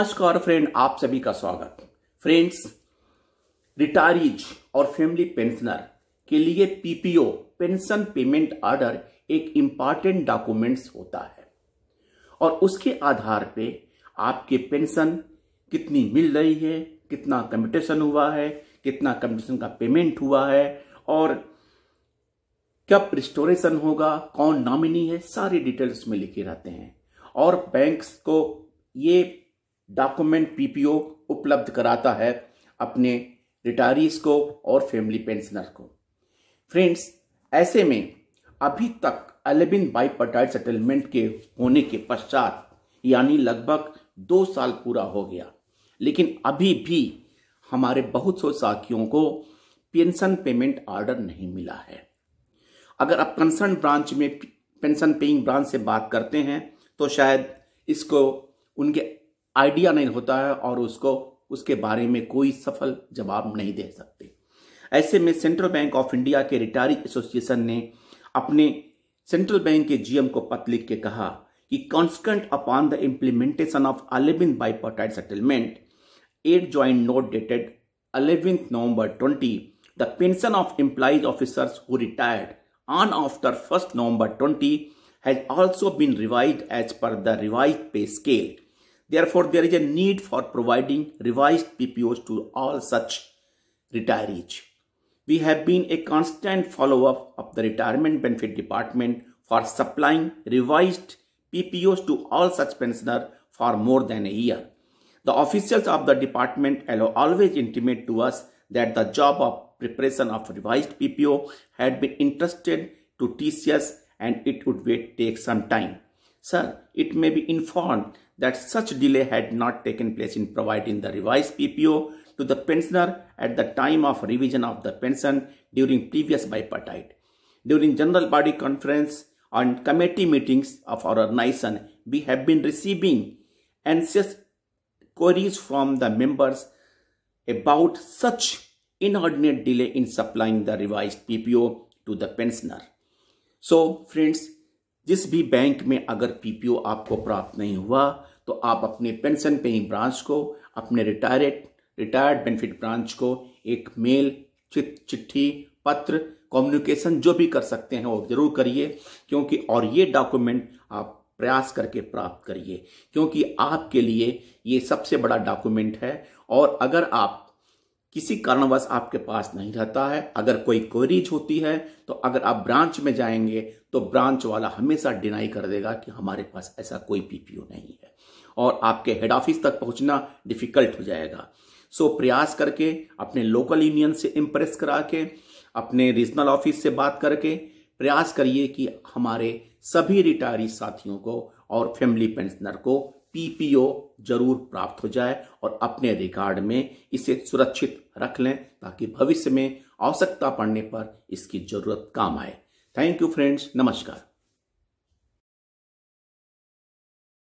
नमस्कार फ्रेंड आप सभी का स्वागत फ्रेंड्स रिटायरीज और फैमिली पेंशनर के लिए पीपीओ पेंशन पेमेंट ऑर्डर एक इम्पॉर्टेंट डॉक्यूमेंट्स होता है और उसके आधार पे आपके पेंशन कितनी मिल रही है कितना कम्पिटिशन हुआ है कितना कम्पिटिशन का पेमेंट हुआ है और कब रिस्टोरेशन होगा कौन नॉमिनी है सारे डिटेल्स में लिखे रहते हैं और बैंक्स को ये डॉक्यूमेंट पीपीओ उपलब्ध कराता है अपने रिटायरीज को और फैमिली पेंशनर को फ्रेंड्स ऐसे में अभी तक अलेबिन बाई पटाइट सेटलमेंट के होने के पश्चात यानी लगभग दो साल पूरा हो गया लेकिन अभी भी हमारे बहुत से साथियों को पेंशन पेमेंट ऑर्डर नहीं मिला है अगर आप कंसर्न ब्रांच में पेंशन पेइंग ब्रांच से बात करते हैं तो शायद इसको उनके आइडिया नहीं होता है और उसको उसके बारे में कोई सफल जवाब नहीं दे सकते ऐसे में सेंट्रल बैंक ऑफ इंडिया के रिटायरिंग एसोसिएशन ने अपने सेंट्रल बैंक के जीएम को पत्र लिख के कहा कि constant upon the implementation of eleven bipartite settlement at joint note dated eleven November twenty the pension of employees officers who retired on after first November twenty has also been revise as per the revise pay scale Therefore, there is a need for providing revised PPOs to all such retirees. We have been a constant follow-up of the Retirement Benefit Department for supplying revised PPOs to all such pensioners for more than a year. The officials of the department always intimate to us that the job of preparation of revised PPO had been entrusted to TCS and it would take some time. Sir, it may be informed that such delay had not taken place in providing the revised PPO to the pensioner at the time of revision of the pension during previous bipartite. During general body conference and committee meetings of our organization, we have been receiving anxious queries from the members about such inordinate delay in supplying the revised PPO to the pensioner. So, friends, जिस भी bank में अगर PPO आपको प्राप्त नहीं हुआ तो आप अपने पेंशन पेइंग ब्रांच को अपने रिटायर्ड रिटायर्ड बेनिफिट ब्रांच को एक मेल चिट्ठी पत्र कम्युनिकेशन जो भी कर सकते हैं वो जरूर करिए क्योंकि और ये डॉक्यूमेंट आप प्रयास करके प्राप्त करिए क्योंकि आपके लिए ये सबसे बड़ा डॉक्यूमेंट है और अगर आप किसी कारणवश आपके पास नहीं रहता है अगर कोई क्वेरीज होती है तो अगर आप ब्रांच में जाएंगे तो ब्रांच वाला हमेशा डिनाई कर देगा कि हमारे पास ऐसा कोई पीपीओ नहीं है और आपके हेड ऑफिस तक पहुंचना डिफिकल्ट हो जाएगा सो प्रयास करके अपने लोकल यूनियन से इम्प्रेस करा के अपने रीजनल ऑफिस से बात करके प्रयास करिए कि हमारे सभी रिटायरी साथियों को और फैमिली पेंशनर को पीपीओ जरूर प्राप्त हो जाए और अपने रिकॉर्ड में इसे सुरक्षित रख लें ताकि भविष्य में आवश्यकता पड़ने पर इसकी जरूरत काम आए थैंक यू फ्रेंड्स नमस्कार